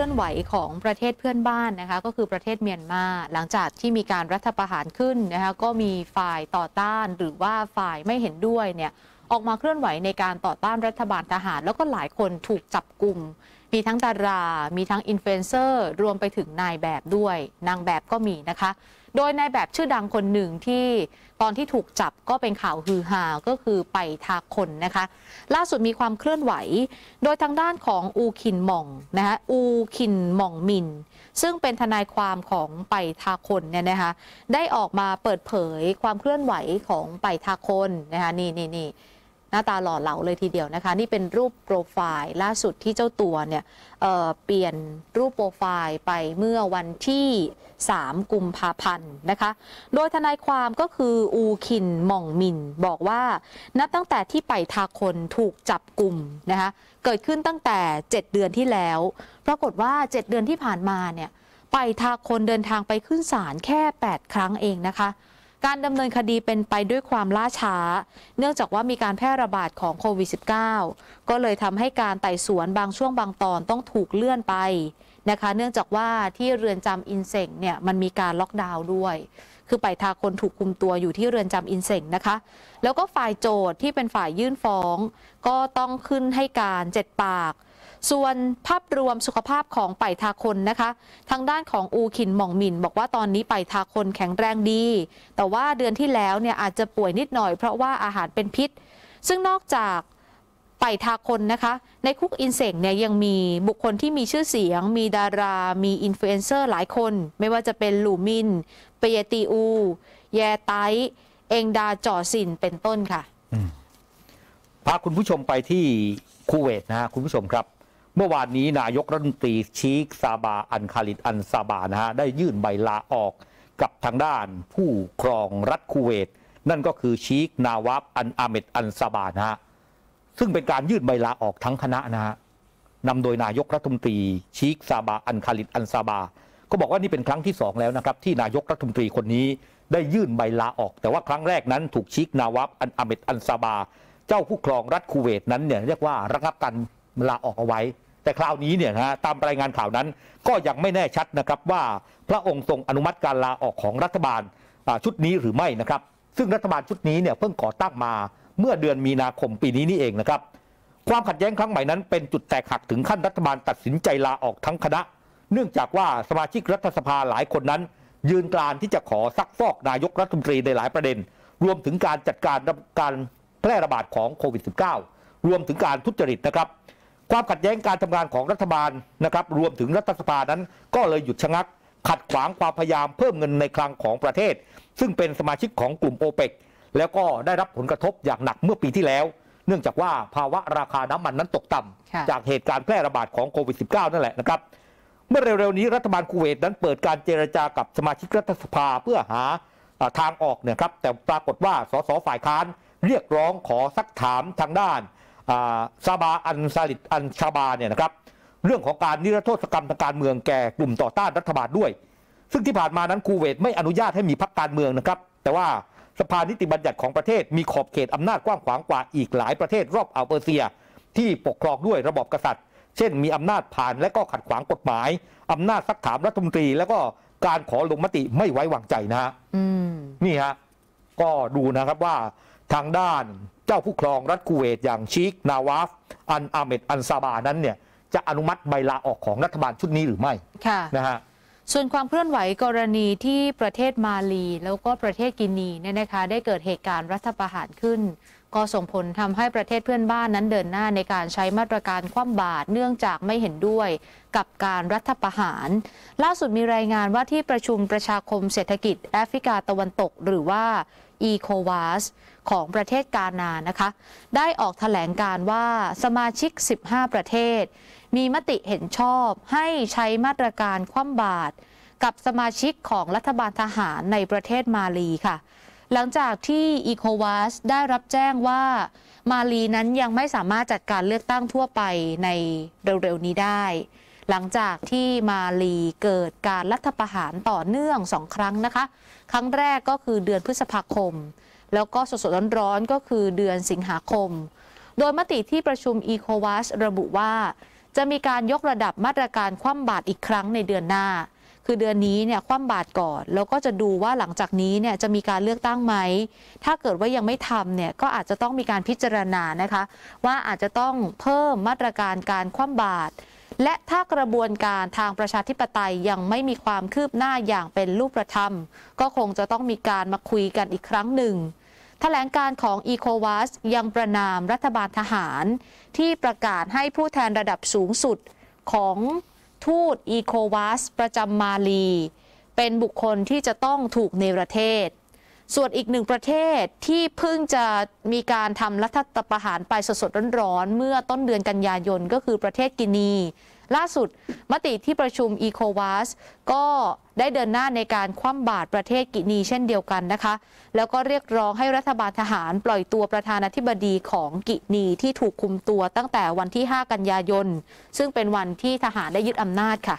เคลื่อนไหวของประเทศเพื่อนบ้านนะคะ ก็คือประเทศเมียนมาหลังจากที่มีการรัฐประหารขึ้นนะคะก็มีฝ่ายต่อต้านหรือว่าฝ่ายไม่เห็นด้วยเนี่ยออกมาเคลื่อนไหวในการต่อต้านรัฐบาลทหาร แล้วก็หลายคนถูกจับกลุ่มมีทั้งดารา มีทั้งอินฟลูเอนเซอร์ รวมไปถึงนายแบบด้วย นางแบบก็มีนะคะโดยนายแบบชื่อดังคนหนึ่งที่ตอนที่ถูกจับก็เป็นข่าวฮือฮาก็คือไปทาคนนะคะ ล่าสุดมีความเคลื่อนไหวโดยทางด้านของอูคินหม่องนะคะอูคินหม่องมินซึ่งเป็นทนายความของไปทาคนเนี่ยนะคะได้ออกมาเปิดเผยความเคลื่อนไหวของไปทาคน นะคะ นี่นี่นี่หน้าตาหล่อเหลาเลยทีเดียวนะคะ นี่เป็นรูปโปรไฟล์ล่าสุดที่เจ้าตัวเนี่ยเเปลี่ยนรูปโปรไฟล์ไปเมื่อวันที่ 3กุมภาพันธ์นะคะ โดยทนายความก็คืออูคินมองมินบอกว่านับตั้งแต่ที่ไปทาคนถูกจับกลุ่มนะคะเกิดขึ้นตั้งแต่ 7 เดือนที่แล้วปรากฏว่า 7 เดือนที่ผ่านมาเนี่ยไปทาคนเดินทางไปขึ้นศาลแค่ 8 ครั้งเองนะคะการดำเนินคดีเป็นไปด้วยความล่าช้า เนื่องจากว่ามีการแพร่ระบาดของโควิด -19 ก็เลยทำให้การไต่สวนบางช่วงบางตอนต้องถูกเลื่อนไปนะคะ เนื่องจากว่าที่เรือนจำอินเสงเนี่ยมันมีการล็อกดาวน์ด้วย คือไปทาคนถูกคุมตัวอยู่ที่เรือนจำอินเสงนะคะ แล้วก็ฝ่ายโจทย์ที่เป็นฝ่ายยื่นฟ้อง ก็ต้องขึ้นให้การเจ็ดปากส่วนภาพรวมสุขภาพของไปทาคนนะคะ ทางด้านของอูขินหม่องหมินบอกว่าตอนนี้ไปทาคนแข็งแรงดี แต่ว่าเดือนที่แล้วเนี่ยอาจจะป่วยนิดหน่อย เพราะว่าอาหารเป็นพิษ ซึ่งนอกจากไปทาคนนะคะในคุกอินเสงเนี่ยยังมีบุคคลที่มีชื่อเสียง มีดารามีอินฟลูเอนเซอร์หลายคน ไม่ว่าจะเป็นหลูมินเปยตีอูแยไตเองดาจ่อสินเป็นต้นค่ะพาคุณผู้ชมไปที่คูเวตนะฮะคุณผู้ชมครับเมื่อวานนี้นายกรัฐมนตรี ชีกซาบาอันคาลิดอันซาบานะฮะได้ยื่นใบลาออก กับทางด้านผู้ครองรัฐคูเวตนั่นก็คือชีกนาวับอันอาเมดอันซาบานะฮะซึ่งเป็นการยื่นใบลาออกทั้งคณะนะฮะนำโดยนายกรัฐมนตรี ชีกซาบาอันคาลิดอันซาบา ก็บอกว่านี่เป็นครั้งที่สองแล้วนะครับที่นายกรัฐมนตรีคนนี้ ได้ยื่นใบลาออก แต่ว่าครั้งแรกนั้นถูกชีกนาวับอันอาเมดอันซาบา เจ้าผู้ครองรัฐคูเวตนั้นเนี่ยเรียกว่าระงับการลาออกเอาไว้แต่คราวนี้เนี่ยนะตามรายงานข่าวนั้นก็ยังไม่แน่ชัดนะครับว่าพระองค์ทรงอนุมัติการลาออกของรัฐบาลชุดนี้หรือไม่นะครับ ซึ่งรัฐบาลชุดนี้เนี่ยเพิ่งก่อตั้งมาเมื่อเดือนมีนาคมปีนี้นี่เองนะครับ ความขัดแย้งครั้งใหม่นั้นเป็นจุดแตกหักถึงขั้นรัฐบาลตัดสินใจลาออกทั้งคณะ เนื่องจากว่าสมาชิกรัฐสภาหลายคนนั้น ยืนกรานที่จะขอซักฟอกนายกรัฐมนตรีในหลายประเด็น รวมถึงการจัดการการแพร่ระบาดของโควิด -19 รวมถึงการทุจริตนะครับความขัดแย้งการทำงานของรัฐบาลนะครับรวมถึงรัฐสภานั้น ก็เลยหยุดชะงัก ขัดขวางความพยายามเพิ่มเงินในคลังของประเทศ ซึ่งเป็นสมาชิกของกลุ่มโอเปกแล้วก็ได้รับผลกระทบอย่างหนักเมื่อปีที่แล้ว เนื่องจากว่าภาวะราคาน้ำมันนั้นตกต่ำ จากเหตุการณ์แพร่ระบาดของโควิด -19 นั่นแหละนะครับ เมื่อเร็วๆนี้รัฐบาลคูเวตนั้น เปิดการเจรจากับสมาชิกรัฐสภาเพื่อหาทางออกเนี่ยครับแต่ปรากฏว่าสสฝ่ายค้าน เรียกร้องขอซักถามทางด้านซาบาอันซาลิตอันชาบาเนี่ยนะครับ เรื่องของการนิรโทษกรรมทางการเมืองแก่กลุ่มต่อต้านรัฐบาลด้วย ซึ่งที่ผ่านมานั้นคูเวตไม่อนุญาตให้มีพรรคการเมืองนะครับ แต่ว่าสภานิติบัญญัติของประเทศมีขอบเขตอำนาจกว้างขวางกว่าอีกหลายประเทศ รอบอัลเปอร์เซีย ที่ปกครองด้วยระบบกษัตริย์ เช่นมีอำนาจผ่านและก็ขัดขวางกฎหมายอำนาจซักถามรัฐมนตรีแล้วก็การขอลงมติไม่ไว้วางใจนะฮะนี่ฮะก็ดูนะครับว่าทางด้านเจ้าผู้ครองรัฐคูเวตอย่างชีก นาวาฟ อันอาเมดอันซาบานั้นเนี่ยจะอนุมัติใบลาออกของรัฐบาลชุดนี้หรือไม่ะนะฮะ ส่วนความเคลื่อนไหวกรณีที่ประเทศมาลี แล้วก็ประเทศกินีเนี่ยนะคะได้เกิดเหตุการณ์รัฐประหารขึ้น ก็ส่งผลทำให้ประเทศเพื่อนบ้านนั้นเดินหน้าในการใช้มาตรการคว่ำบาตรเนื่องจากไม่เห็นด้วยกับการรัฐประหาร ล่าสุดมีรายงานว่าที่ประชุมประชาคมเศรษฐกิจแอฟริกาตะวันตกหรือว่าอีโควาสของประเทศกานานะคะ ได้ออกถแถลงการว่าสมาชิก 15 ประเทศมีมติเห็นชอบให้ใช้มาตรการคว่ำบาตรกับสมาชิกของรัฐบาลทหารในประเทศมาลีค่ะ หลังจากที่อีโควาสได้รับแจ้งว่ามาลีนั้นยังไม่สามารถจัดการเลือกตั้งทั่วไปในเร็ว ๆ นี้ได้หลังจากที่มาลีเกิดการรัฐประหารต่อเนื่องสองครั้งนะคะ ครั้งแรกก็คือเดือนพฤษภาคม แล้วก็สดๆร้อนๆก็คือเดือนสิงหาคม โดยมติที่ประชุมอีโควาสระบุว่าจะมีการยกระดับมาตรการคว่ำบาตรอีกครั้งในเดือนหน้า คือเดือนนี้เนี่ยคว่ำบาตรก่อน แล้วก็จะดูว่าหลังจากนี้เนี่ยจะมีการเลือกตั้งไหม ถ้าเกิดว่ายังไม่ทำเนี่ยก็อาจจะต้องมีการพิจารณานะคะว่าอาจจะต้องเพิ่มมาตรการการคว่ำบาตรและถ้ากระบวนการทางประชาธิปไตยยังไม่มีความคืบหน้าอย่างเป็นรูปธรรม ก็คงจะต้องมีการมาคุยกันอีกครั้งหนึ่งถแถลงการของอีโควาสยังประนามรัฐบาลทหาร ที่ประกาศให้ผู้แทนระดับสูงสุดของทูตอีโควาสประจำมาลี เป็นบุคคลที่จะต้องถูกเนรเทศส่วนอีกหนึ่งประเทศที่เพิ่งจะมีการทำรัฐประหารไปสดๆร้อนๆ เมื่อต้นเดือนกันยายนก็คือประเทศกินี ล่าสุดมติที่ประชุมอีโควาสก็ได้เดินหน้าในการคว่ำบาตรประเทศกินีเช่นเดียวกันนะคะ แล้วก็เรียกร้องให้รัฐบาลทหารปล่อยตัวประธานาธิบดีของกินีที่ถูกคุมตัวตั้งแต่วันที่ 5 กันยายนซึ่งเป็นวันที่ทหารได้ยึดอำนาจค่ะ